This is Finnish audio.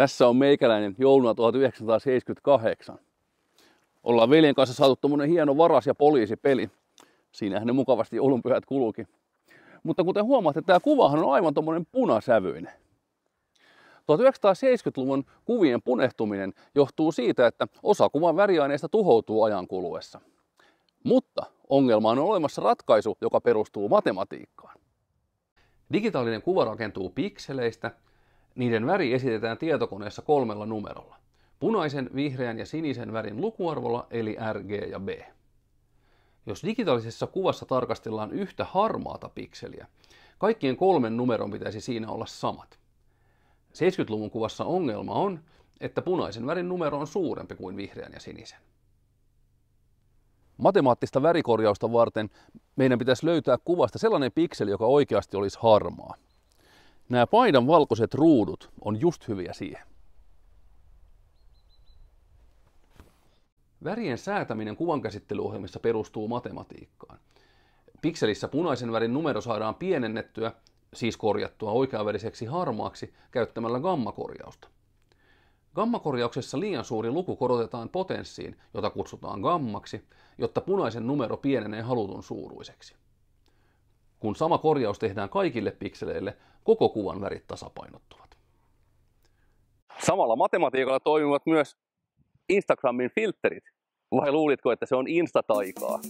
Tässä on meikäläinen jouluna 1978. Ollaan veljen kanssa saatu tuommoinen hieno varas- ja poliisipeli. Siinähän ne mukavasti joulunpyhät kulukin. Mutta kuten huomaatte, tämä kuvahan on aivan tuommoinen punasävyinen. 1970-luvun kuvien punehtuminen johtuu siitä, että osa kuvan väriaineista tuhoutuu ajan kuluessa. Mutta ongelma on olemassa ratkaisu, joka perustuu matematiikkaan. Digitaalinen kuva rakentuu pikseleistä, niiden väri esitetään tietokoneessa kolmella numerolla. Punaisen, vihreän ja sinisen värin lukuarvolla eli R, G ja B. Jos digitaalisessa kuvassa tarkastellaan yhtä harmaata pikseliä, kaikkien kolmen numeron pitäisi siinä olla samat. 70-luvun kuvassa ongelma on, että punaisen värin numero on suurempi kuin vihreän ja sinisen. Matemaattista värikorjausta varten meidän pitäisi löytää kuvasta sellainen pikseli, joka oikeasti olisi harmaa. Nämä paidan valkoiset ruudut on just hyviä siihen. Värien säätäminen kuvankäsittelyohjelmissa perustuu matematiikkaan. Pikselissä punaisen värin numero saadaan pienennettyä, siis korjattua oikeaväriseksi harmaaksi käyttämällä gammakorjausta. Gammakorjauksessa liian suuri luku korotetaan potenssiin, jota kutsutaan gammaksi, jotta punaisen numero pienenee halutun suuruiseksi. Kun sama korjaus tehdään kaikille pikseleille, koko kuvan värit tasapainottuvat. Samalla matematiikalla toimivat myös Instagramin filterit. Vai luulitko, että se on instataikaa?